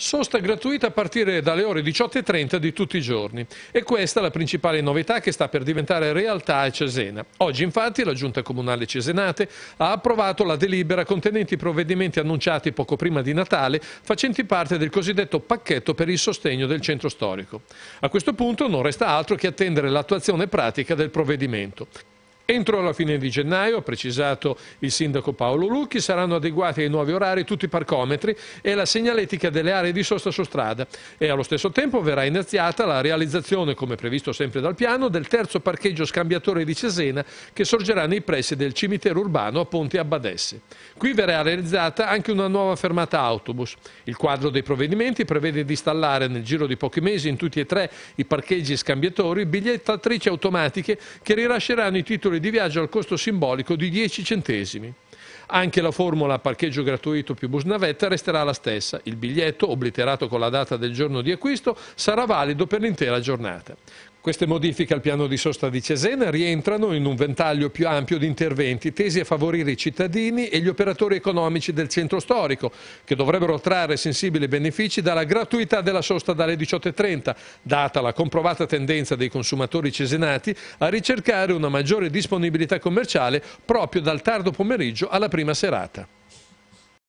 sosta gratuita a partire dalle ore 18.30 di tutti i giorni. E questa è la principale novità che sta per diventare realtà a Cesena. Oggi infatti la Giunta Comunale Cesenate ha approvato la delibera contenente i provvedimenti annunciati poco prima di Natale facenti parte del cosiddetto pacchetto per il sostegno del centro storico. A questo punto non resta altro che attendere l'attuazione pratica del provvedimento. Entro la fine di gennaio, ha precisato il sindaco Paolo Lucchi, saranno adeguati ai nuovi orari tutti i parcometri e la segnaletica delle aree di sosta su strada e allo stesso tempo verrà iniziata la realizzazione, come previsto sempre dal piano, del terzo parcheggio scambiatore di Cesena che sorgerà nei pressi del cimitero urbano a Ponte Abbadesse. Qui verrà realizzata anche una nuova fermata autobus. Il quadro dei provvedimenti prevede di installare nel giro di pochi mesi in tutti e tre i parcheggi scambiatori bigliettatrici automatiche che rilasceranno i titoli di viaggio al costo simbolico di 10 centesimi. Anche la formula parcheggio gratuito più bus navetta resterà la stessa. Il biglietto, obliterato con la data del giorno di acquisto, sarà valido per l'intera giornata. Queste modifiche al piano di sosta di Cesena rientrano in un ventaglio più ampio di interventi tesi a favorire i cittadini e gli operatori economici del centro storico, che dovrebbero trarre sensibili benefici dalla gratuità della sosta dalle 18.30, data la comprovata tendenza dei consumatori cesenati a ricercare una maggiore disponibilità commerciale proprio dal tardo pomeriggio alla prima serata.